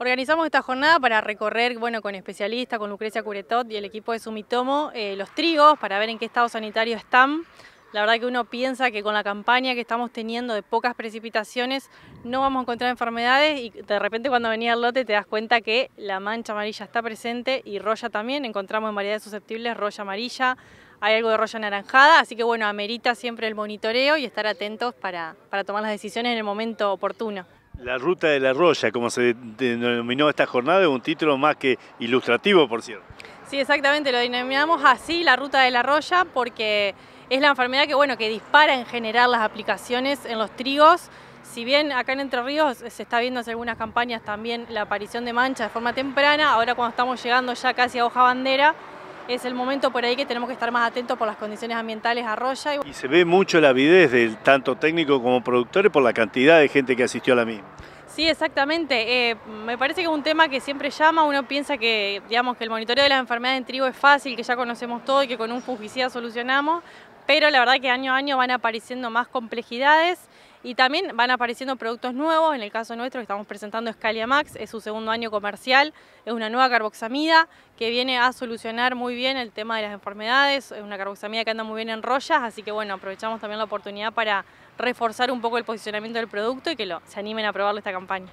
Organizamos esta jornada para recorrer, bueno, con especialistas, con Lucrecia Curetot y el equipo de Sumitomo, eh, los trigos para ver en qué estado sanitario están. La verdad que uno piensa que con la campaña que estamos teniendo de pocas precipitaciones no vamos a encontrar enfermedades y de repente cuando venía el lote te das cuenta que la mancha amarilla está presente y roya también, encontramos en variedades susceptibles roya amarilla, hay algo de roya anaranjada, así que bueno, amerita siempre el monitoreo y estar atentos para, para tomar las decisiones en el momento oportuno. La ruta de la roya, como se denominó esta jornada, es un título más que ilustrativo, por cierto. Sí, exactamente, lo denominamos así, la ruta de la roya, porque es la enfermedad que, bueno, que dispara en generar las aplicaciones en los trigos. Si bien acá en Entre Ríos se está viendo en algunas campañas también la aparición de manchas de forma temprana, ahora cuando estamos llegando ya casi a hoja bandera, es el momento por ahí que tenemos que estar más atentos por las condiciones ambientales a Y se ve mucho la avidez del tanto técnico como productores por la cantidad de gente que asistió a la misma. Sí, exactamente. Eh, me parece que es un tema que siempre llama. Uno piensa que, digamos, que el monitoreo de las enfermedades en trigo es fácil, que ya conocemos todo y que con un fungicida solucionamos, pero la verdad que año a año van apareciendo más complejidades. Y también van apareciendo productos nuevos, en el caso nuestro que estamos presentando Scalia Max, es su segundo año comercial, es una nueva carboxamida que viene a solucionar muy bien el tema de las enfermedades, es una carboxamida que anda muy bien en rollas, así que bueno, aprovechamos también la oportunidad para reforzar un poco el posicionamiento del producto y que lo, se animen a probarlo esta campaña.